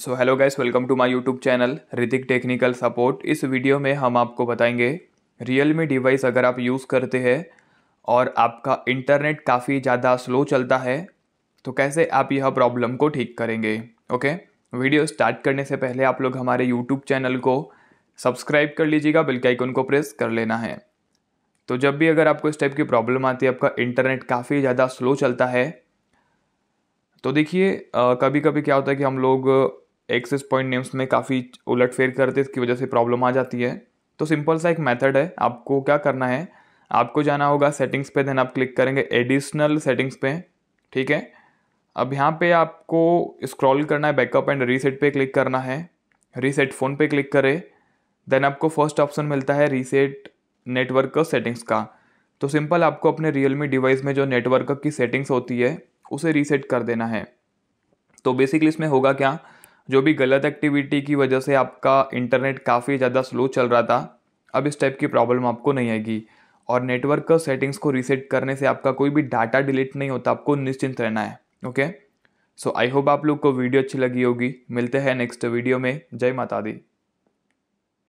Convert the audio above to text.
so hello guys welcome to my YouTube channel Hrithik technical support इस video में हम आपको बताएंगे रियल मी डिवाइस अगर आप यूज़ करते हैं और आपका इंटरनेट काफ़ी ज़्यादा स्लो चलता है तो कैसे आप यह प्रॉब्लम को ठीक करेंगे ओके वीडियो स्टार्ट करने से पहले आप लोग हमारे यूट्यूब चैनल को सब्सक्राइब कर लीजिएगा बिल्कुल आइकन को प्रेस कर लेना है तो जब भी अगर आपको इस टाइप की प्रॉब्लम आती है आपका इंटरनेट काफ़ी ज़्यादा स्लो चलता है तो देखिए कभी कभी क्या होता है कि हम लोग एक्सेस पॉइंट नेम्स में काफ़ी उलट फेर करते इसकी वजह से प्रॉब्लम आ जाती है तो सिंपल सा एक मेथड है आपको क्या करना है आपको जाना होगा सेटिंग्स पे देन आप क्लिक करेंगे एडिशनल सेटिंग्स पे ठीक है अब यहाँ पे आपको स्क्रॉल करना है बैकअप एंड रीसेट पे क्लिक करना है रीसेट फ़ोन पे क्लिक करें देन आपको फर्स्ट ऑप्शन मिलता है रीसेट नेटवर्क का सेटिंग्स का तो सिंपल आपको अपने रियलमी डिवाइस में जो नेटवर्क की सेटिंग्स होती है उसे रीसेट कर देना है तो बेसिकली इसमें होगा क्या जो भी गलत एक्टिविटी की वजह से आपका इंटरनेट काफ़ी ज़्यादा स्लो चल रहा था अब इस टाइप की प्रॉब्लम आपको नहीं आएगी और नेटवर्क सेटिंग्स को रीसेट करने से आपका कोई भी डाटा डिलीट नहीं होता आपको निश्चिंत रहना है ओके सो आई होप आप लोग को वीडियो अच्छी लगी होगी मिलते हैं नेक्स्ट वीडियो में जय माता दी